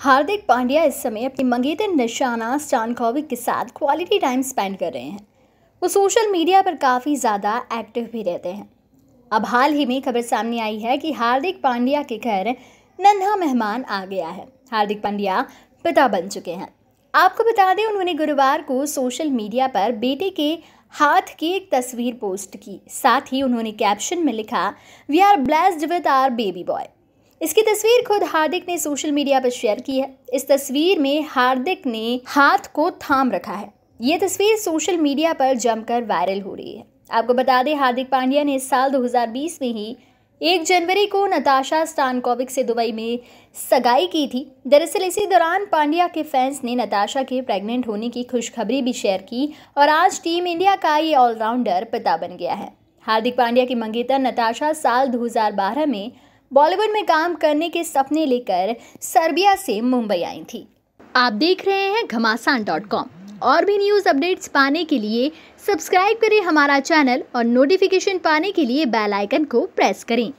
हार्दिक पांड्या इस समय अपनी मंगेतर निशाना स्टानकॉविक के साथ क्वालिटी टाइम स्पेंड कर रहे हैं वो सोशल मीडिया पर काफ़ी ज़्यादा एक्टिव भी रहते हैं अब हाल ही में खबर सामने आई है कि हार्दिक पांड्या के घर नन्हा मेहमान आ गया है हार्दिक पांड्या पिता बन चुके हैं आपको बता दें उन्होंने गुरुवार को सोशल मीडिया पर बेटे के हाथ की एक तस्वीर पोस्ट की साथ ही उन्होंने कैप्शन में लिखा we are blessed with our baby boy इसकी तस्वीर खुद हार्दिक ने सोशल मीडिया पर शेयर की है इस तस्वीर में हार्दिक ने हाथ को थाम रखा है ये तस्वीर सोशल मीडिया पर जमकर वायरल हो रही है आपको बता दें हार्दिक पांड्या ने साल 2020 में ही एक जनवरी को नताशा स्टानकोविक से दुबई में सगाई की थी दरअसल इसी दौरान पांड्या के फैंस ने नताशा के प्रेग्नेंट होने की खुशखबरी भी शेयर की और आज टीम इंडिया का ये ऑलराउंडर पिता बन गया है हार्दिक पांड्या की मंगेतर नताशा साल 2012 में बॉलीवुड में काम करने के सपने लेकर सर्बिया से मुंबई आई थी आप देख रहे हैं घमासान डॉट कॉम और भी न्यूज़ अपडेट्स पाने के लिए सब्सक्राइब करें हमारा चैनल और नोटिफिकेशन पाने के लिए बेल आइकन को प्रेस करें